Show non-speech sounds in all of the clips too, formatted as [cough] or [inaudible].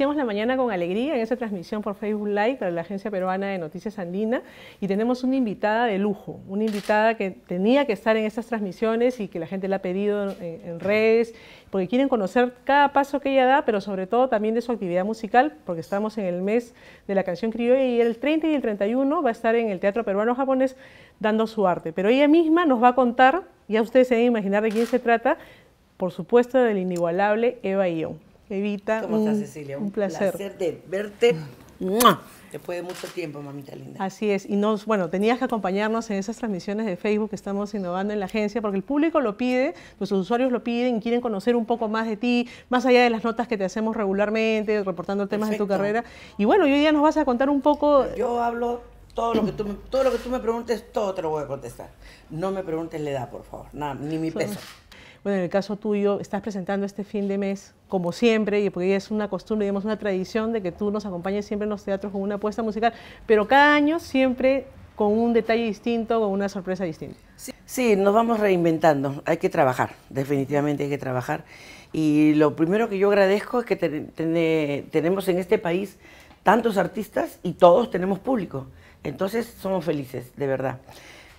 Iniciamos la mañana con alegría en esa transmisión por Facebook Live para la Agencia Peruana de Noticias Andina y tenemos una invitada de lujo, una invitada que tenía que estar en esas transmisiones y que la gente la ha pedido en, redes porque quieren conocer cada paso que ella da, pero sobre todo también de su actividad musical, porque estamos en el mes de la canción criolla y el 30 y el 31 va a estar en el Teatro Peruano Japonés dando su arte. Pero ella misma nos va a contar, ya ustedes se deben imaginar de quién se trata, por supuesto del inigualable Eva Ion. Evita. ¿Cómo estás, Cecilia? Un, placer. de verte. Después de mucho tiempo, mamita linda. Así es. Y nos, bueno, tenías que acompañarnos en esas transmisiones de Facebook que estamos innovando en la agencia, porque el público lo pide, nuestros usuarios lo piden, quieren conocer un poco más de ti, más allá de las notas que te hacemos regularmente, reportando temas de tu carrera. Y bueno, hoy día nos vas a contar un poco. Yo hablo todo lo que tú me, todo lo que tú me preguntes, todo te lo voy a contestar. No me preguntes la edad, por favor, nada, ni mi peso. Bueno, en el caso tuyo, estás presentando este fin de mes, como siempre, y porque es una costumbre, digamos, una tradición de que tú nos acompañes siempre en los teatros con una apuesta musical, pero cada año siempre con un detalle distinto, con una sorpresa distinta. Sí, nos vamos reinventando, hay que trabajar, definitivamente hay que trabajar. Y lo primero que yo agradezco es que tenemos en este país tantos artistas y todos tenemos público. Entonces somos felices, de verdad.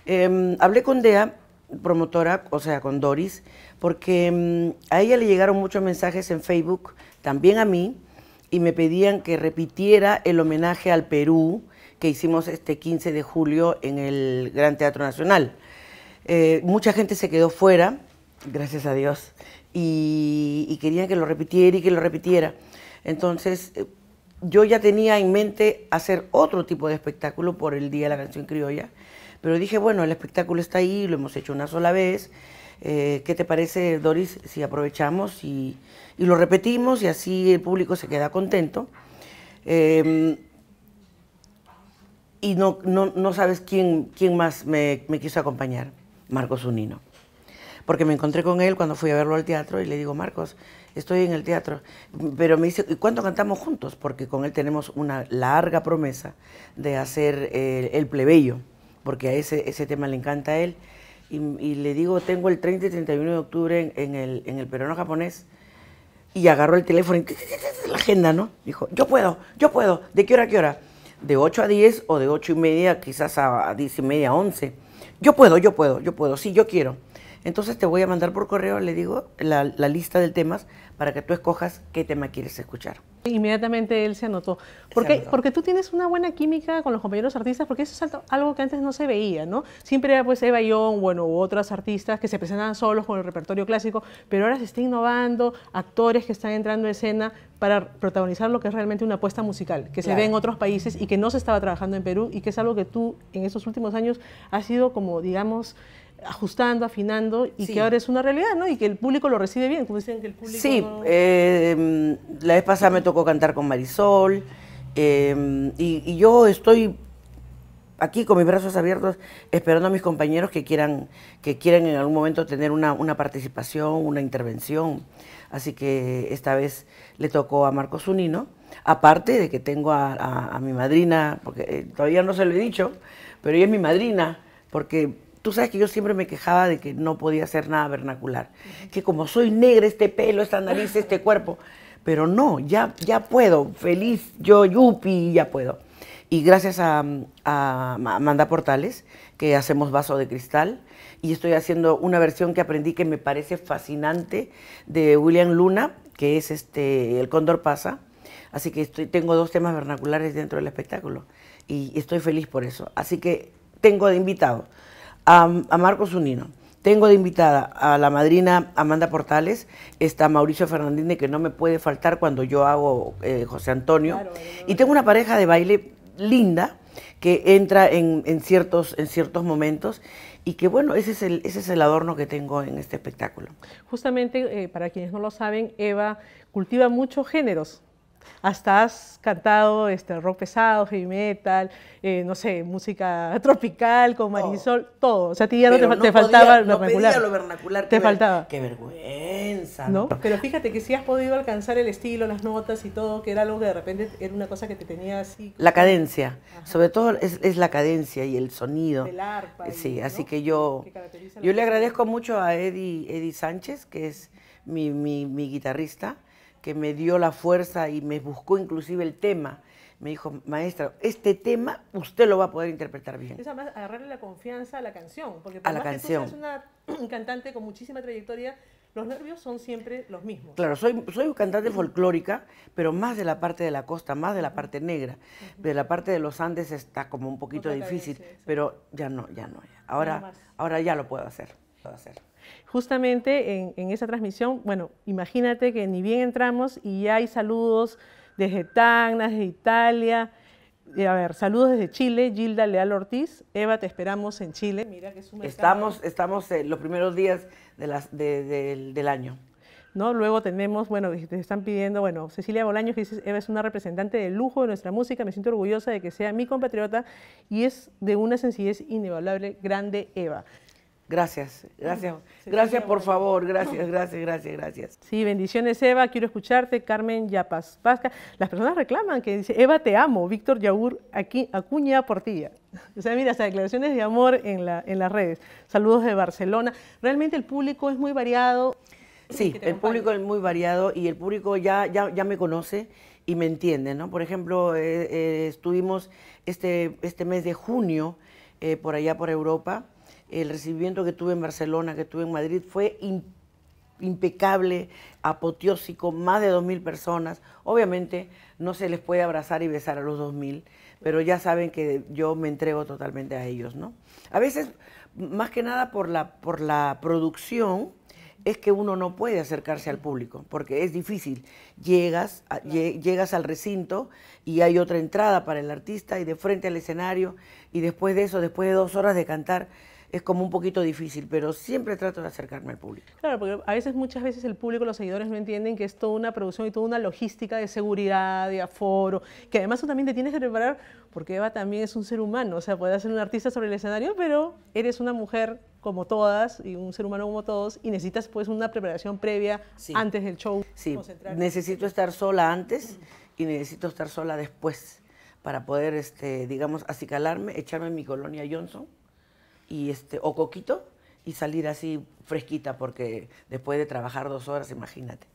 Em, hablé con Dea promotora, o sea, con Doris, porque mm, a ella le llegaron muchos mensajes en Facebook, también a mí, y me pedían que repitiera el homenaje al Perú que hicimos este 15 de julio en el Gran Teatro Nacional. Eh, mucha gente se quedó fuera, gracias a Dios, y, y, querían que lo repitiera y que lo repitiera. Entonces, eh, yo ya tenía en mente hacer otro tipo de espectáculo por el Día de la Canción Criolla, pero dije, bueno, el espectáculo está ahí, lo hemos hecho una sola vez. Eh, ¿Qué te parece, Doris, si aprovechamos y, lo repetimos y así el público se queda contento? Em, y no, no, sabes quién, quién más me, quiso acompañar, Marcos Unino. Porque me encontré con él cuando fui a verlo al teatro y le digo, Marcos, estoy en el teatro. Pero me dice, ¿y cuánto cantamos juntos? Porque con él tenemos una larga promesa de hacer el plebeyo porque a ese, ese tema le encanta a él. Y, le digo, tengo el 30 y 31 de octubre en, el, en el peruano japonés. Y agarró el teléfono y [laughs] la agenda, ¿no? Dijo, yo puedo, yo puedo. ¿De qué hora a qué hora? De 8 a 10 o de 8 y media, quizás a 10 y media, 11. Yo puedo, yo puedo, yo puedo. Sí, yo quiero. Entonces te voy a mandar por correo, le digo, la, lista de temas para que tú escojas qué tema quieres escuchar. Inmediatamente él se anotó. ¿Por Porque tú tienes una buena química con los compañeros artistas, porque eso es algo que antes no se veía, ¿no? Siempre era pues Eva Young, bueno, u otras artistas que se presentaban solos con el repertorio clásico, pero ahora se está innovando, actores que están entrando en escena para protagonizar lo que es realmente una apuesta musical, que se ve en otros países y que no se estaba trabajando en Perú y que es algo que tú en estos últimos años has sido como, digamos, ajustando, afinando y que ahora es una realidad, ¿no? Y que el público lo recibe bien, como decían que el público... Sí, eh, la vez pasada me tocó cantar con Marisol eh, y, yo estoy aquí con mis brazos abiertos esperando a mis compañeros que quieran, que quieran en algún momento tener una, participación, una intervención. Así que esta vez le tocó a Marcos Unino, aparte de que tengo a mi madrina, porque eh, todavía no se lo he dicho, pero ella es mi madrina, porque Tú sabes que yo siempre me quejaba de que no podía hacer nada vernacular, que como soy negra, este pelo, esta nariz, este [laughs] cuerpo, pero no, ya, ya puedo, feliz, yo, yupi, ya puedo. Y gracias a, Amanda Portales, que hacemos vaso de cristal, y estoy haciendo una versión que aprendí que me parece fascinante de William Luna, que es este El Cóndor pasa. Así que tengo dos temas vernaculares dentro del espectáculo y estoy feliz por eso. Así que tengo de invitados a, Marcos Unino. Tengo de invitada a la madrina Amanda Portales, está Mauricio Fernández, que no me puede faltar cuando yo hago eh, José Antonio. y tengo una pareja de baile linda que entra en, ciertos, en ciertos momentos y que bueno, ese es, el, ese es el adorno que tengo en este espectáculo. Justamente, eh, para quienes no lo saben, Eva cultiva muchos géneros, hasta ah, has cantado este, rock pesado, heavy metal, eh, no sé, música tropical con Marisol, todo. O sea, a ti ya no te, te faltaba vernacular. lo vernacular. Te faltaba. Qué vergüenza. ¿No? Pero fíjate que sí has podido alcanzar el estilo, las notas y todo, que era algo que de repente era una cosa que te tenía así. La cadencia, sobre todo es, la cadencia y el sonido. El arpa. Sí, así que yo, yo le agradezco mucho a Eddie, Sánchez, que es mi, mi guitarrista que me dio la fuerza y me buscó inclusive el tema. Me dijo, maestra, este tema usted lo va a poder interpretar bien. Es además agarrarle la confianza a la canción, porque por a la canción. que una [clears throat] cantante con muchísima trayectoria, los nervios son siempre los mismos. Claro, soy, soy cantante folclórica, pero más de la parte de la costa, más de la parte negra. De la parte de los Andes está como un poquito difícil, pero ya no, ya no. Ahora, ahora ya lo puedo hacer. Lo puedo hacer. Justamente en, esa transmisión, bueno, imagínate que ni bien entramos y ya hay saludos desde Tacna, desde Italia, eh, a ver, saludos desde Chile, Gilda Leal Ortiz. Eva, te esperamos en Chile. Mira que es un Estamos, estamos en eh, los primeros días del año. ¿No? Luego tenemos, bueno, te están pidiendo, bueno, Cecilia Bolaños que dice, Eva es una representante de lujo de nuestra música, me siento orgullosa de que sea mi compatriota y es de una sencillez inevaluable grande Eva. Gracias, gracias. gracias, por favor. Gracias, gracias, gracias, gracias. Sí, bendiciones, Eva. Quiero escucharte, Carmen Yapas Las personas reclaman que dice, Eva, te amo, Víctor Yagur, aquí, Acuña Portilla. [laughs] O sea, mira, hasta declaraciones de amor en, la, en las redes. Saludos de Barcelona. Realmente el público es muy variado. Sí, el público es muy variado y el público ya, ya, ya me conoce y me entiende, ¿no? Por ejemplo, eh, eh, estuvimos este, este mes de junio eh, por allá por Europa el recibimiento que tuve en Barcelona, que tuve en Madrid, fue impecable, apoteósico, más de 2.000 personas. Obviamente no se les puede abrazar y besar a los 2.000, pero ya saben que yo me entrego totalmente a ellos, ¿no? A veces, más que nada por la, por la producción, es que uno no puede acercarse al público, porque es difícil. Llegas, llegas al recinto y hay otra entrada para el artista y de frente al escenario y después de eso, después de dos horas de cantar, es como un poquito difícil, pero siempre trato de acercarme al público. Claro, porque a veces, muchas veces el público, los seguidores no entienden que es toda una producción y toda una logística de seguridad, de aforo, que además tú también te tienes que preparar, porque Eva también es un ser humano, o sea, puede ser un artista sobre el escenario, pero eres una mujer como todas y un ser humano como todos y necesitas pues una preparación previa antes del show. Sí, necesito estar sola antes y necesito estar sola después para poder, este, digamos, acicalarme, echarme en mi colonia Johnson y este, o coquito y salir así fresquita, porque después de trabajar dos horas, imagínate.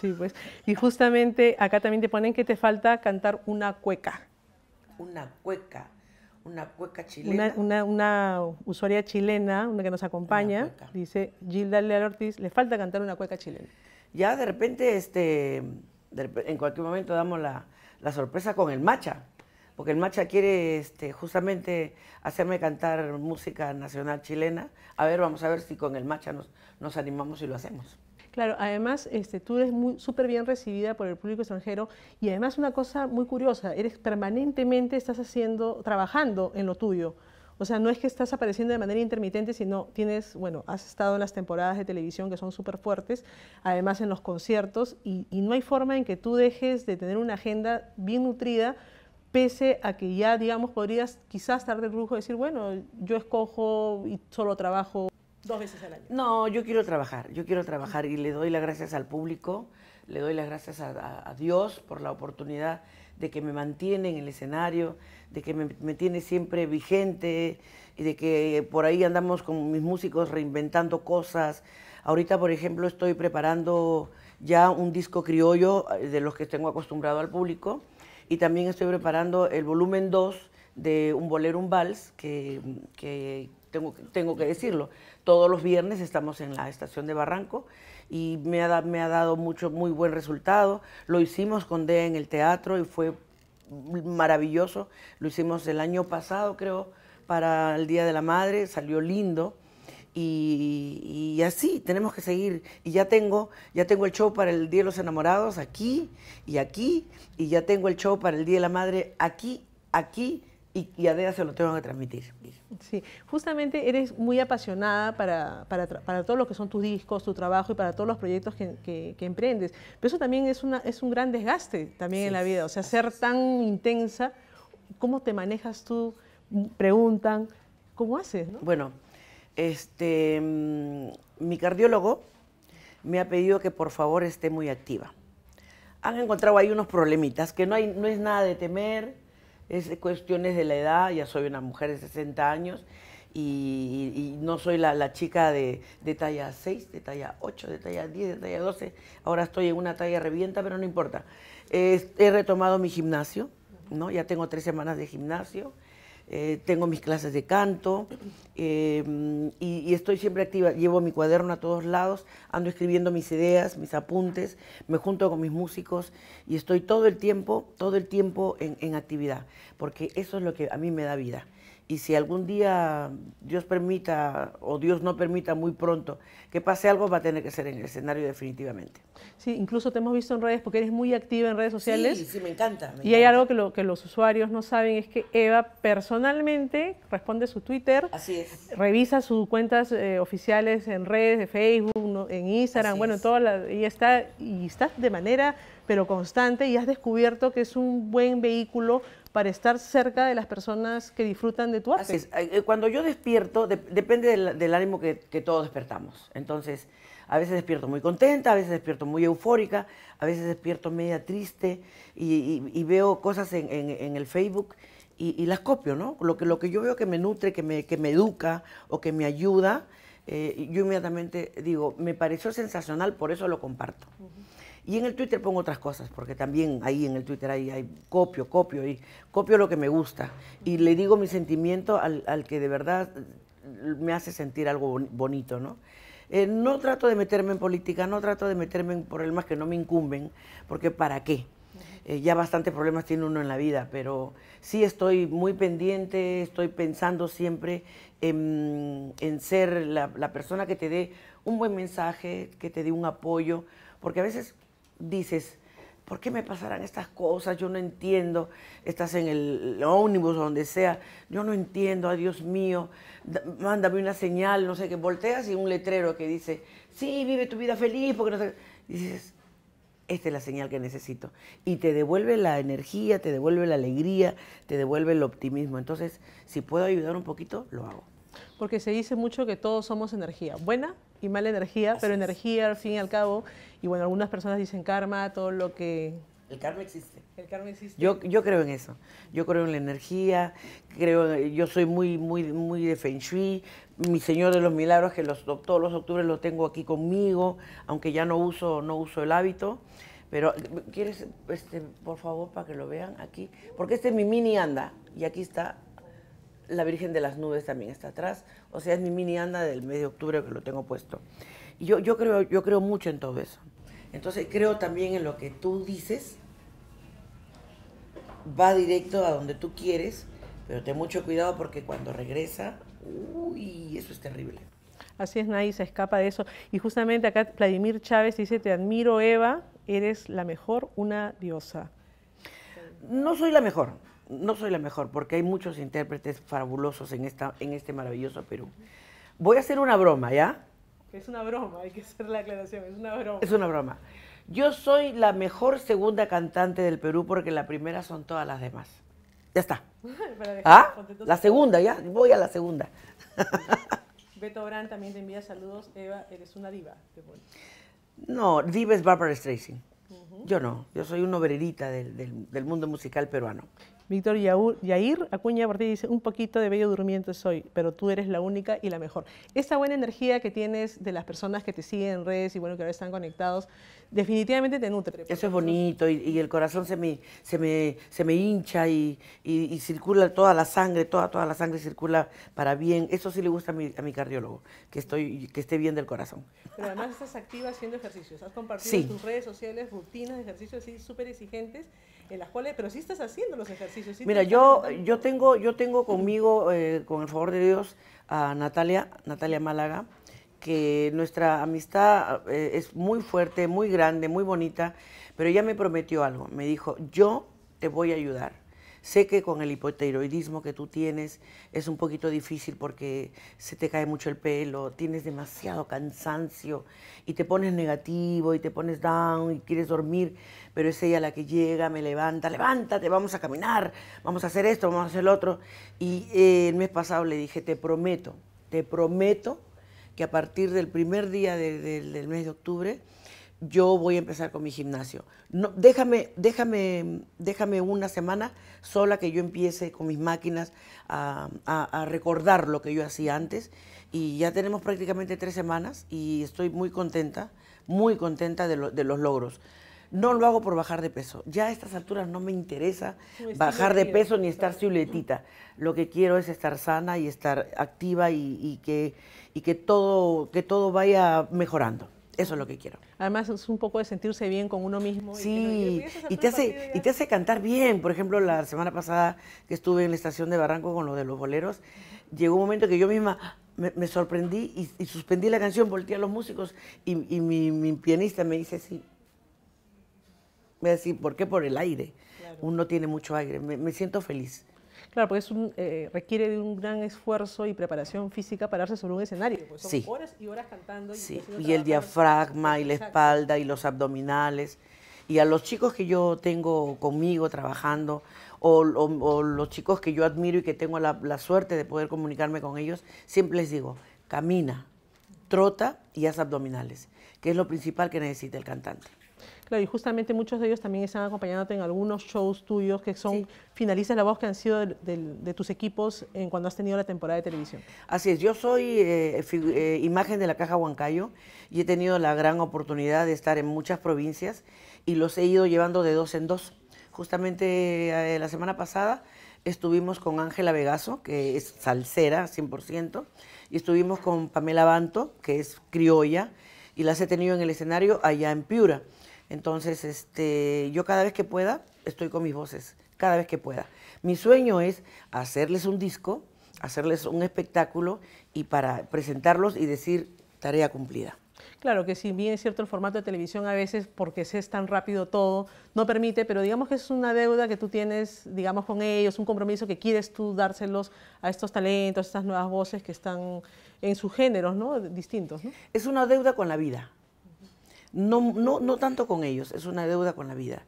Sí, pues. Y justamente acá también te ponen que te falta cantar una cueca. Una cueca, una cueca chilena. Una, usuaria chilena, una que nos acompaña, dice Gilda Leal Ortiz, le falta cantar una cueca chilena. Ya de repente, este, en cualquier momento damos la, la sorpresa con el macha porque el Macha quiere este, justamente hacerme cantar música nacional chilena. A ver, vamos a ver si con el Macha nos, nos animamos y lo hacemos. Claro, además este, tú eres súper bien recibida por el público extranjero y además una cosa muy curiosa, eres permanentemente, estás haciendo, trabajando en lo tuyo. O sea, no es que estás apareciendo de manera intermitente, sino tienes, bueno, has estado en las temporadas de televisión que son súper fuertes, además en los conciertos, y, y, no hay forma en que tú dejes de tener una agenda bien nutrida pese a que ya, digamos, podrías quizás estar de lujo decir, bueno, yo escojo y solo trabajo dos veces al año. No, yo quiero trabajar, yo quiero trabajar y le doy las gracias al público, le doy las gracias a, Dios por la oportunidad de que me mantiene en el escenario, de que me, me tiene siempre vigente y de que por ahí andamos con mis músicos reinventando cosas. Ahorita, por ejemplo, estoy preparando ya un disco criollo eh, de los que tengo acostumbrado al público y también estoy preparando el volumen 2 de un bolero, un vals, que, tengo, tengo, que decirlo. Todos los viernes estamos en la estación de Barranco y me ha, me ha dado mucho, muy buen resultado. Lo hicimos con DEA en el teatro y fue maravilloso. Lo hicimos el año pasado, creo, para el Día de la Madre, salió lindo. Y, así tenemos que seguir. Y ya tengo, ya tengo el show para el Día de los Enamorados aquí y aquí, y ya tengo el show para el Día de la Madre aquí, aquí, y, a Dea se lo tengo que transmitir. Sí, justamente eres muy apasionada para, para, para todo lo que son tus discos, tu trabajo y para todos los proyectos que, que, emprendes. Pero eso también es, una, es un gran desgaste también en la vida, o sea, ser tan intensa, ¿cómo te manejas tú? Preguntan, ¿cómo haces? Bueno este, mm, mi cardiólogo me ha pedido que por favor esté muy activa. Han encontrado ahí unos problemitas, que no, hay, no es nada de temer, es cuestiones de la edad, ya soy una mujer de 60 años y, no soy la, chica de, talla 6, de talla 8, de talla 10, de talla 12, ahora estoy en una talla revienta, pero no importa. he retomado mi gimnasio, ¿no? ya tengo tres semanas de gimnasio eh, tengo mis clases de canto em, y, estoy siempre activa. Llevo mi cuaderno a todos lados, ando escribiendo mis ideas, mis apuntes, me junto con mis músicos y estoy todo el tiempo, todo el tiempo en actividad, porque eso es lo que a mí me da vida y si algún día Dios permita o Dios no permita muy pronto que pase algo, va a tener que ser en el escenario definitivamente. Sí, incluso te hemos visto en redes porque eres muy activa en redes sociales. Sí, sí, me encanta. y hay algo que, lo, que los usuarios no saben, es que Eva personalmente responde su Twitter, Así es. revisa sus cuentas eh, oficiales en redes, de Facebook, en Instagram, bueno, en toda y está, y estás de manera pero constante y has descubierto que es un buen vehículo para estar cerca de las personas que disfrutan de tu arte. Así eh, Cuando yo despierto, depende del, ánimo que, todos despertamos. Entonces, a veces despierto muy contenta, a veces despierto muy eufórica, a veces despierto media triste y, veo cosas en, el Facebook y, las copio, ¿no? Lo que, lo que yo veo que me nutre, que me, que me educa o que me ayuda, eh, yo inmediatamente digo, me pareció sensacional, por eso lo comparto. Y en el Twitter pongo otras cosas, porque también ahí en el Twitter hay, copio, copio, y copio lo que me gusta. Y le digo mi sentimiento al, que de verdad eh, me hace sentir algo bonito, ¿no? Eh, no trato de meterme en política, no trato de meterme en problemas que no me incumben, porque ¿para qué? Eh, ya bastantes problemas tiene uno en la vida, pero sí estoy muy pendiente, estoy pensando siempre en, ser la persona que te dé un buen mensaje, que te dé un apoyo, porque a veces dices, ¿por qué me pasarán estas cosas? Yo no entiendo. Estás en el ómnibus o donde sea. Yo no entiendo, ay Dios mío. Mándame una señal, no sé qué. Volteas y un letrero que dice, sí, vive tu vida feliz, porque no Dices, esta es la señal que necesito. Y te devuelve la energía, te devuelve la alegría, te devuelve el optimismo. Entonces, si puedo ayudar un poquito, lo hago. Porque se dice mucho que todos somos energía, buena y mala energía, pero energía al fin y al cabo y bueno, algunas personas dicen karma, todo lo que... El karma existe. El karma existe. Yo, yo creo en eso. Yo creo en la energía, creo, yo soy muy, muy, muy de Feng Shui. Mi Señor de los Milagros, que los, todos los octubres lo tengo aquí conmigo, aunque ya no uso, no uso el hábito. Pero, ¿quieres, este, por favor, para que lo vean aquí? Porque este es mi mini anda. Y aquí está la Virgen de las Nubes también está atrás. O sea, es mi mini anda del mes de octubre que lo tengo puesto. Y yo, yo, creo, yo creo mucho en todo eso. Entonces creo también en lo que tú dices, va directo a donde tú quieres, pero ten mucho cuidado porque cuando regresa, uy, eso es terrible. Así es, nadie se escapa de eso. Y justamente acá Vladimir Chávez dice, te admiro Eva, eres la mejor, una diosa. No soy la mejor, no soy la mejor, porque hay muchos intérpretes fabulosos en, esta, en este maravilloso Perú. Voy a hacer una broma, ¿ya? Es una broma, hay que hacer la aclaración, es una broma. Es una broma. Yo soy la mejor segunda cantante del Perú porque la primera son todas las demás. Ya está. [laughs] ¿Ah? La segunda, ya. Voy a la segunda. [laughs] [laughs] Beto Brand también te envía saludos. Eva, eres una diva. No, diva es Barbara Streisand. Yo no, yo soy una obrerita del mundo musical peruano. Víctor Yair Acuña ti dice, un poquito de bello durmiente soy, pero tú eres la única y la mejor. Esta buena energía que tienes de las personas que te siguen en redes y bueno, que ahora están conectados, definitivamente te nutre. Eso es bonito y, el corazón se me, se se me hincha y, circula toda la sangre, toda, toda la sangre circula para bien. Eso sí le gusta a mi, cardiólogo, que, estoy, que esté bien del corazón. Pero además estás activa haciendo ejercicios, has compartido en tus redes sociales rutinas de ejercicios así súper exigentes pero sí estás haciendo los ejercicios. Mira, yo, yo, tengo, yo tengo conmigo, eh, con el favor de Dios, a Natalia, Natalia Málaga, que nuestra amistad eh, es muy fuerte, muy grande, muy bonita, pero ella me prometió algo, me dijo, yo te voy a ayudar Sé que con el hipotiroidismo que tú tienes es un poquito difícil porque se te cae mucho el pelo, tienes demasiado cansancio y te pones negativo y te pones down y quieres dormir, pero es ella la que llega, me levanta, levántate, vamos a caminar, vamos a hacer esto, vamos a hacer lo otro. Y eh, el mes pasado le dije, te prometo, te prometo que a partir del primer día del mes de octubre, yo voy a empezar con mi gimnasio. No, déjame, déjame, déjame una semana sola que yo empiece con mis máquinas a, recordar lo que yo hacía antes. Y ya tenemos prácticamente tres semanas y estoy muy contenta, muy contenta de, los logros. No lo hago por bajar de peso. Ya a estas alturas no me interesa bajar de peso ni estar siluetita. Lo que quiero es estar sana y estar activa y, que, que, todo, que todo vaya mejorando. Eso es lo que quiero. Además es un poco de sentirse bien con uno mismo. Sí, y, te, hace, y te hace cantar bien. Por ejemplo, la semana pasada que estuve en la estación de Barranco con lo de los boleros, llegó un momento que yo misma me, sorprendí y, suspendí la canción, volteé a los músicos y, mi, pianista me dice sí. Me dice, ¿por qué? Por el aire. Uno tiene mucho aire. me siento feliz. Claro, porque es eh, requiere de un gran esfuerzo y preparación física para pararse sobre un escenario. son horas y horas cantando. Y, sí. y el diafragma y la espalda y los abdominales. Y a los chicos que yo tengo conmigo trabajando, o, los chicos que yo admiro y que tengo la suerte de poder comunicarme con ellos, siempre les digo, camina, trota y haz abdominales, que es lo principal que necesita el cantante. Claro, y justamente muchos de ellos también están acompañándote en algunos shows tuyos que son finalistas de la voz que han sido de, tus equipos en cuando has tenido la temporada de televisión. Así es, yo soy eh, eh, imagen de la Caja Huancayo y he tenido la gran oportunidad de estar en muchas provincias y los he ido llevando de dos en dos. Justamente eh, la semana pasada estuvimos con Ángela Vegaso, que es salsera 100%, y estuvimos con Pamela Banto, que es criolla, y las he tenido en el escenario allá en Piura. Entonces, este, yo cada vez que pueda, estoy con mis voces, cada vez que pueda. Mi sueño es hacerles un disco, hacerles un espectáculo y para presentarlos y decir tarea cumplida. Claro que sí, bien es cierto el formato de televisión a veces porque es tan rápido todo, no permite, pero digamos que es una deuda que tú tienes, digamos, con ellos, un compromiso que quieres tú dárselos a estos talentos, a estas nuevas voces que están en sus géneros, ¿no? Distintos. ¿no? Es una deuda con la vida no, no, tanto con ellos, es una deuda con la vida.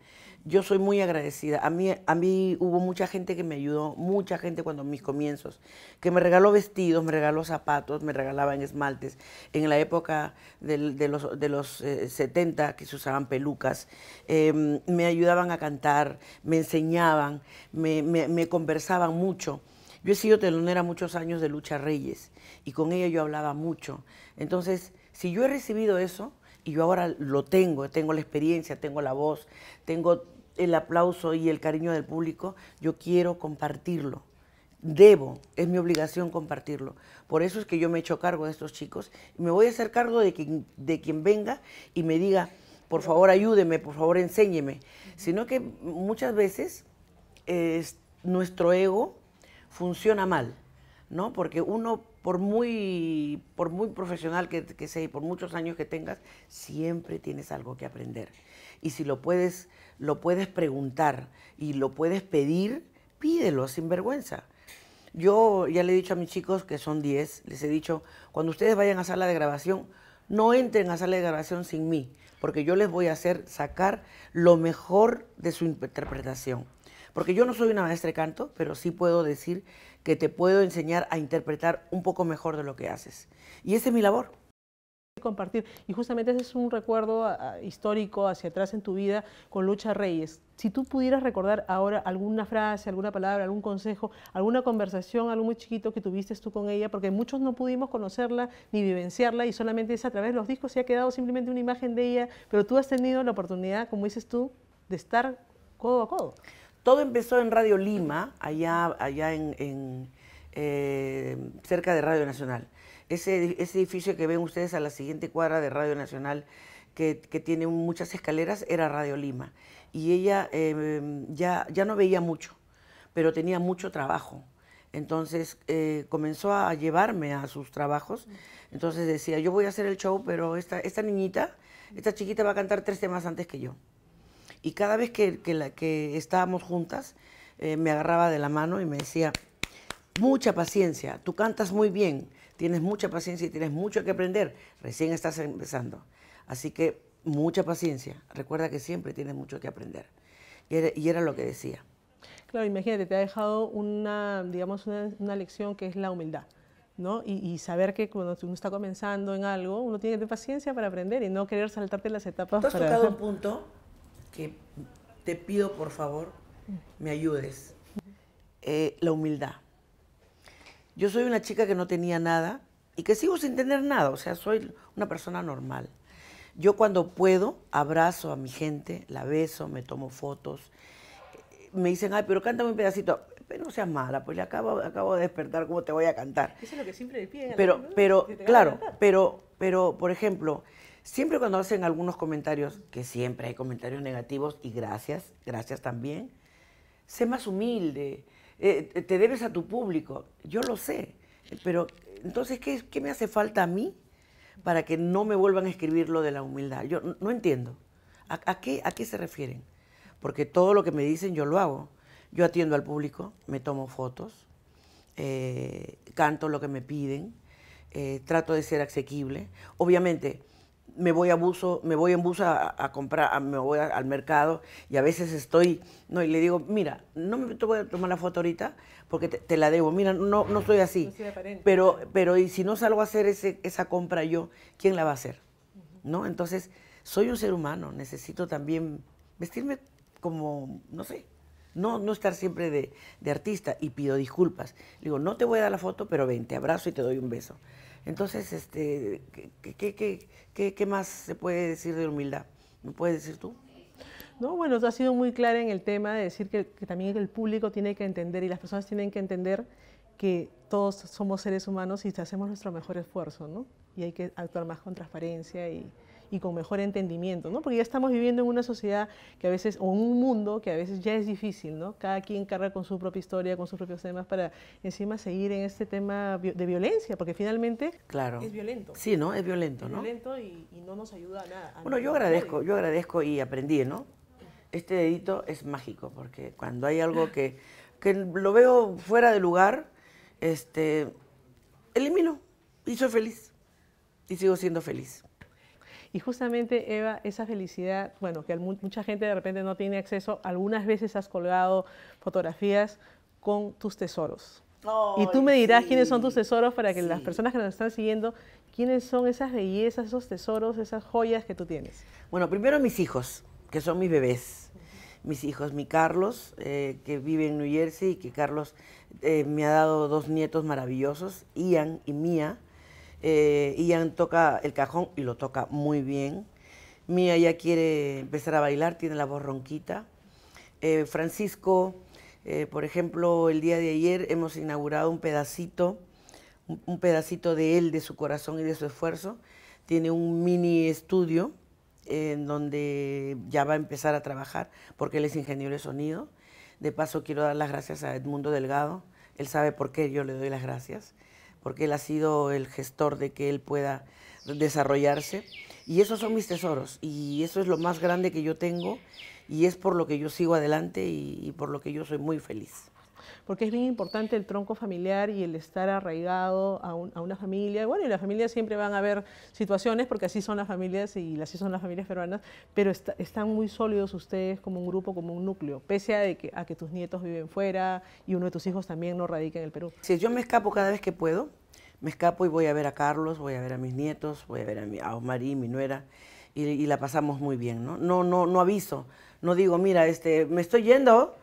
Yo soy muy agradecida. A mí, a mí hubo mucha gente que me ayudó, mucha gente cuando mis comienzos, que me regaló vestidos, me regaló zapatos, me regalaban esmaltes. En la época de los, de los 70, eh, que se usaban pelucas, em, me ayudaban a cantar, me enseñaban, me, me conversaban mucho. Yo he sido telonera muchos años de Lucha Reyes y con ella yo hablaba mucho. Entonces, si yo he recibido eso, y yo ahora lo tengo, tengo la experiencia, tengo la voz, tengo el aplauso y el cariño del público. Yo quiero compartirlo. Debo, es mi obligación compartirlo. Por eso es que yo me echo cargo de estos chicos. Y me voy a hacer cargo de quien, de quien venga y me diga, por favor ayúdeme, por favor enséñeme. Sino que muchas veces nuestro ego funciona mal, ¿no? Porque uno por muy, por muy profesional que, que sea y por muchos años que tengas, siempre tienes algo que aprender. Y si lo puedes, lo puedes preguntar y lo puedes pedir, pídelo sin vergüenza. Yo ya le he dicho a mis chicos, que son 10, les he dicho, cuando ustedes vayan a sala de grabación, no entren a sala de grabación sin mí, porque yo les voy a hacer sacar lo mejor de su interpretación. Porque yo no soy una maestra de canto, pero sí puedo decir que te puedo enseñar a interpretar un poco mejor de lo que haces. Y esa es mi labor compartir. Y justamente ese es un recuerdo ah, ah, histórico hacia atrás en tu vida con Lucha Reyes. Si tú pudieras recordar ahora alguna frase, alguna palabra, algún consejo, alguna conversación, algo muy chiquito que tuviste tú con ella, porque muchos no pudimos conocerla ni vivenciarla y solamente es a través de los discos se ha quedado simplemente una imagen de ella, pero tú has tenido la oportunidad, como dices tú, de estar codo a codo. Todo empezó en Radio Lima, allá, allá en, eh, cerca de Radio Nacional. Ese, edificio que ven ustedes a la siguiente cuadra de Radio Nacional, que, tiene muchas escaleras, era Radio Lima. Y ella em, ya, ya no veía mucho, pero tenía mucho trabajo. Entonces eh, comenzó a llevarme a sus trabajos. Entonces decía, yo voy a hacer el show, pero esta niñita, esta chiquita va a cantar tres temas antes que yo. Y cada vez que, estábamos juntas, eh, me agarraba de la mano y me decía, mucha paciencia, tú cantas muy bien, tienes mucha paciencia y tienes mucho que aprender, recién estás empezando. Así que mucha paciencia, recuerda que siempre tienes mucho que aprender. Y era, lo que decía. Claro, imagínate, te ha dejado una, digamos, una, lección que es la humildad. ¿no? Y, saber que cuando uno está comenzando en algo, uno tiene que tener paciencia para aprender y no querer saltarte las etapas. ¿Tú has tocado [laughs] un punto que te pido por favor me ayudes. Eh, la humildad. Yo soy una chica que no tenía nada y que sigo sin tener nada, o sea, soy una persona normal. Yo cuando puedo abrazo a mi gente, la beso, me tomo fotos. Me dicen, ay, pero cántame un pedacito. Pero no seas mala, pues le acabo, acabo de despertar, ¿cómo te voy a cantar? Eso es lo que siempre le piden. Pero, pero, claro, pero, pero, por ejemplo, Siempre cuando hacen algunos comentarios, que siempre hay comentarios negativos, y gracias, gracias también, sé más humilde, eh, te debes a tu público, yo lo sé, pero entonces, ¿qué, me hace falta a mí para que no me vuelvan a escribir lo de la humildad? Yo no entiendo. ¿A, qué, a qué se refieren? Porque todo lo que me dicen yo lo hago. Yo atiendo al público, me tomo fotos, eh, canto lo que me piden, eh, trato de ser asequible. Obviamente, me voy a buso me voy en bus a, comprar, me voy al mercado y a veces estoy, no, y le digo, mira, no me te voy a tomar la foto ahorita porque te, la debo, mira, no, no estoy así. pero, pero y si no salgo a hacer esa compra yo, ¿quién la va a hacer? ¿No? Entonces, soy un ser humano, necesito también vestirme como, no sé, no, no estar siempre de, de artista y pido disculpas. Le digo, no te voy a dar la foto, pero ven, te abrazo y te doy un beso. Entonces, este, ¿qué, qué, más se puede decir de humildad? ¿Me puedes decir tú? No, bueno, tú has sido muy clara en el tema de decir que, también el público tiene que entender y las personas tienen que entender que todos somos seres humanos y hacemos nuestro mejor esfuerzo, ¿no? Y hay que actuar más con transparencia y, y con mejor entendimiento, ¿no? Porque ya estamos viviendo en una sociedad que a veces, o en un mundo que a veces ya es difícil, ¿no? Cada quien carga con su propia historia, con sus propios temas, para encima seguir en este tema de violencia, porque finalmente es violento. Sí, ¿no? Es violento, violento y, no nos ayuda a nada. bueno, yo agradezco, yo agradezco y aprendí, ¿no? Este dedito es mágico, porque cuando hay algo que, que lo veo fuera de lugar, este, elimino y soy feliz. Y sigo siendo feliz. Y justamente, Eva, esa felicidad, bueno, que mucha gente de repente no tiene acceso, algunas veces has colgado fotografías con tus tesoros. y tú me dirás quiénes son tus tesoros para que las personas que nos están siguiendo, quiénes son esas bellezas, esos tesoros, esas joyas que tú tienes. Bueno, primero mis hijos, que son mis bebés. Mis hijos, mi Carlos, eh, que vive en New Jersey y que Carlos eh, me ha dado dos nietos maravillosos, Ian y Mía, eh, Ian toca el cajón y lo toca muy bien. Mía ya quiere empezar a bailar, tiene la voz ronquita. Eh, Francisco, eh, por ejemplo, el día de ayer hemos inaugurado un pedacito, un, pedacito de él, de su corazón y de su esfuerzo. Tiene un mini estudio en donde ya va a empezar a trabajar porque él es ingeniero de sonido. De paso quiero dar las gracias a Edmundo Delgado, él sabe por qué yo le doy las gracias porque él ha sido el gestor de que él pueda desarrollarse. Y esos son mis tesoros y eso es lo más grande que yo tengo y es por lo que yo sigo adelante y, por lo que yo soy muy feliz porque es bien importante el tronco familiar y el estar arraigado a, una familia. Bueno, y las familias siempre van a haber situaciones, porque así son las familias y así son las familias peruanas, pero están muy sólidos ustedes como un grupo, como un núcleo, pese a, de que, a que tus nietos viven fuera y uno de tus hijos también no radica en el Perú. Si yo me escapo cada vez que puedo, me escapo y voy a ver a Carlos, voy a ver a mis nietos, voy a ver a, mi, mi nuera, y, y, la pasamos muy bien, ¿no? No, no, no aviso, no digo, mira, este, me estoy yendo,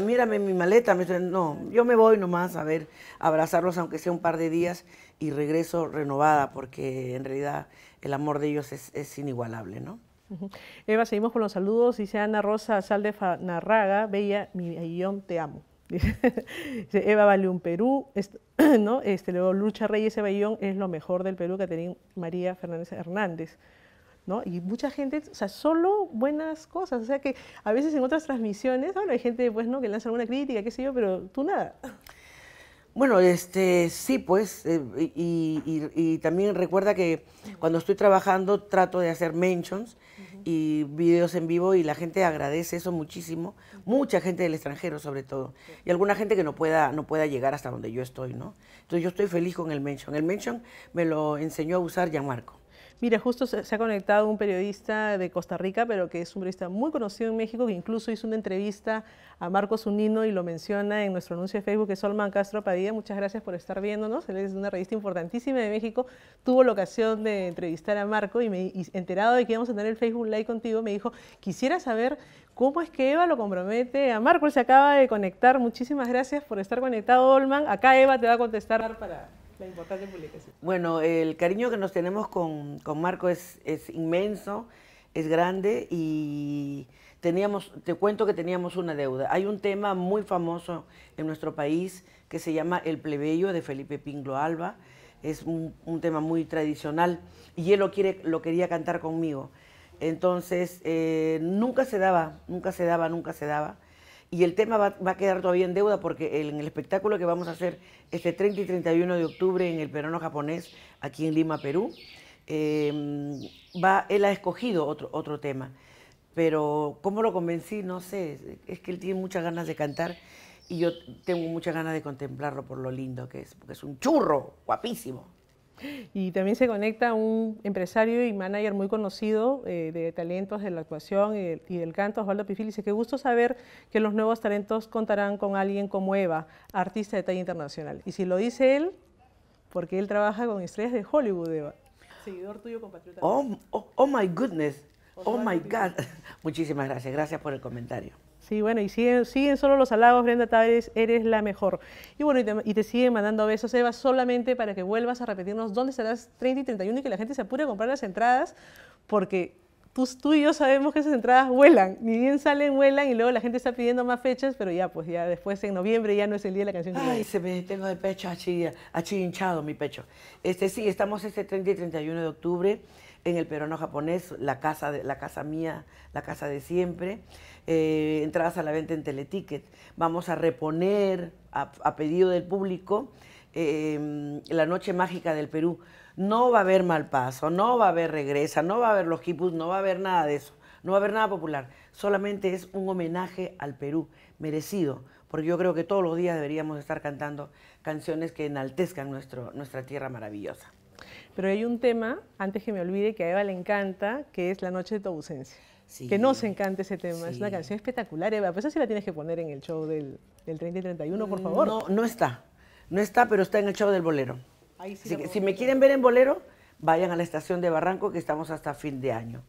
mírame mi maleta, no, yo me voy nomás a ver, abrazarlos aunque sea un par de días y regreso renovada porque en realidad el amor de ellos es, inigualable, ¿no? Eva, seguimos con los saludos. Dice Ana Rosa Salde Narraga, Bella, mi guión, te amo. [laughs] Dice, Eva un Perú, [clears throat] ¿no? Este, luego Lucha Reyes Eva Guión es lo mejor del Perú que tenía María Fernández Hernández. Y mucha gente, o sea, solo buenas cosas. O sea que a veces en otras transmisiones, bueno, hay gente pues, ¿no? que lanza alguna crítica, qué sé yo, pero tú nada. Bueno, este, sí, pues, eh, y, también recuerda que cuando estoy trabajando trato de hacer mentions y videos en vivo y la gente agradece eso muchísimo, mucha gente del extranjero sobre todo, y alguna gente que no pueda, no pueda llegar hasta donde yo estoy, ¿no? Entonces yo estoy feliz con el mention. El mention me lo enseñó a usar Marco. Mira, justo se, ha conectado un periodista de Costa Rica, pero que es un periodista muy conocido en México, que incluso hizo una entrevista a Marcos Unino y lo menciona en nuestro anuncio de Facebook, que es Olman Castro Padilla. Muchas gracias por estar viéndonos. Él es una revista importantísima de México. Tuvo la ocasión de entrevistar a Marco y me enterado de que íbamos a tener el Facebook Live contigo, me dijo, quisiera saber cómo es que Eva lo compromete a Marco. se acaba de conectar. Muchísimas gracias por estar conectado, Olman. Acá Eva te va a contestar para bueno, el cariño que nos tenemos con, Marco es, inmenso, es grande y teníamos, te cuento que teníamos una deuda. Hay un tema muy famoso en nuestro país que se llama El plebeyo de Felipe Pinglo Alba. Es un, tema muy tradicional y él lo, quiere, lo quería cantar conmigo. Entonces, eh, nunca se daba, nunca se daba, nunca se daba. Y el tema va, a quedar todavía en deuda porque en el espectáculo que vamos a hacer este 30 y 31 de octubre en el Perono Japonés, aquí en Lima, Perú, eh, va, él ha escogido otro, otro tema. Pero cómo lo convencí, no sé. Es que él tiene muchas ganas de cantar y yo tengo muchas ganas de contemplarlo por lo lindo que es, porque es un churro guapísimo. Y también se conecta un empresario y manager muy conocido eh, de talentos de la actuación y, del, canto, Osvaldo Pifil. Dice, qué gusto saber que los nuevos talentos contarán con alguien como Eva, artista de talla internacional. Y si lo dice él, porque él trabaja con estrellas de Hollywood, Eva. Seguidor tuyo, compatriota. oh, oh, oh my goodness. Oh my God. [laughs] Muchísimas gracias. Gracias por el comentario. Sí, bueno, y siguen, siguen solo los halagos, Brenda Tavares, eres la mejor. Y bueno, y te, siguen mandando besos, Eva, solamente para que vuelvas a repetirnos dónde serás 30 y 31 y que la gente se apure a comprar las entradas, porque tú, y yo sabemos que esas entradas vuelan, ni bien salen, vuelan, y luego la gente está pidiendo más fechas, pero ya, pues ya después en noviembre ya no es el día de la canción. Ay, se me tengo de pecho achi, achi mi pecho. Este, sí, estamos este 30 y 31 de octubre en el peruano japonés, la casa, la casa mía, la casa de siempre, eh, entradas a la venta en Teleticket. Vamos a reponer a, pedido del público em, la noche mágica del Perú. No va a haber mal paso, no va a haber regresa, no va a haber los hipus, no va a haber nada de eso, no va a haber nada popular. Solamente es un homenaje al Perú, merecido, porque yo creo que todos los días deberíamos estar cantando canciones que enaltezcan nuestro, nuestra tierra maravillosa. Pero hay un tema, antes que me olvide, que a Eva le encanta, que es La noche de tu ausencia. Que no se encanta ese tema. Es una canción espectacular, Eva. Pues eso sí la tienes que poner en el show del, del 30 y 31, por favor. No, no está. No está, pero está en el show del bolero. Ahí sí si me quieren ver en bolero, vayan a la estación de Barranco, que estamos hasta fin de año.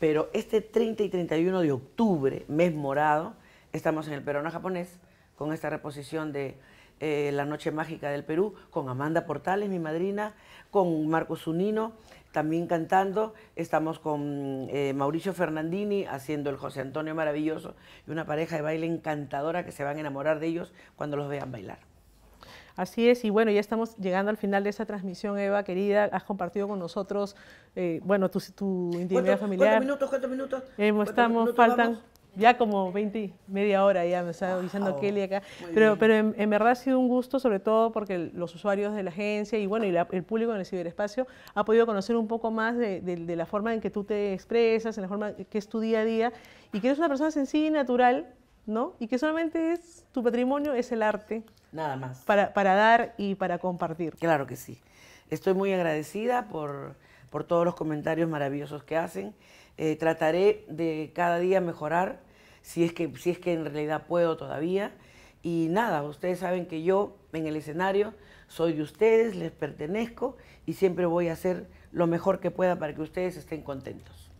Pero este 30 y 31 de octubre, mes morado, estamos en el Perona japonés con esta reposición de eh, La Noche Mágica del Perú, con Amanda Portales, mi madrina, con Marcos Unino, también cantando. Estamos con eh, Mauricio Fernandini haciendo el José Antonio Maravilloso y una pareja de baile encantadora que se van a enamorar de ellos cuando los vean bailar. Así es, y bueno, ya estamos llegando al final de esta transmisión, Eva, querida. Has compartido con nosotros, eh, bueno, tu, tu intimidad familiar. ¿Cuántos minutos? ¿Cuántos minutos? estamos, faltan ya como 20, media hora ya me está avisando Kelly acá. Pero, pero en, verdad ha sido un gusto, sobre todo porque los usuarios de la agencia y bueno, y el público en el ciberespacio ha podido conocer un poco más de, la forma en que tú te expresas, en la forma que es tu día a día y que eres una persona sencilla y natural, ¿no? Y que solamente es tu patrimonio, es el arte. Nada más. Para, dar y para compartir. Claro que sí. Estoy muy agradecida por, por todos los comentarios maravillosos que hacen. Eh, trataré de cada día mejorar si es que, si es que en realidad puedo todavía. Y nada, ustedes saben que yo en el escenario soy de ustedes, les pertenezco y siempre voy a hacer lo mejor que pueda para que ustedes estén contentos.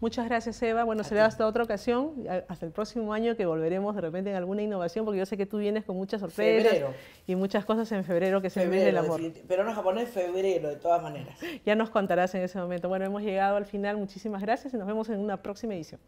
Muchas gracias, Eva. Bueno, será hasta otra ocasión, hasta el próximo año que volveremos de repente en alguna innovación, porque yo sé que tú vienes con muchas sorpresas febrero. y muchas cosas en febrero que se viene el amor. Pero no japonés, febrero, de todas maneras. [laughs] Ya nos contarás en ese momento. Bueno, hemos llegado al final. Muchísimas gracias y nos vemos en una próxima edición.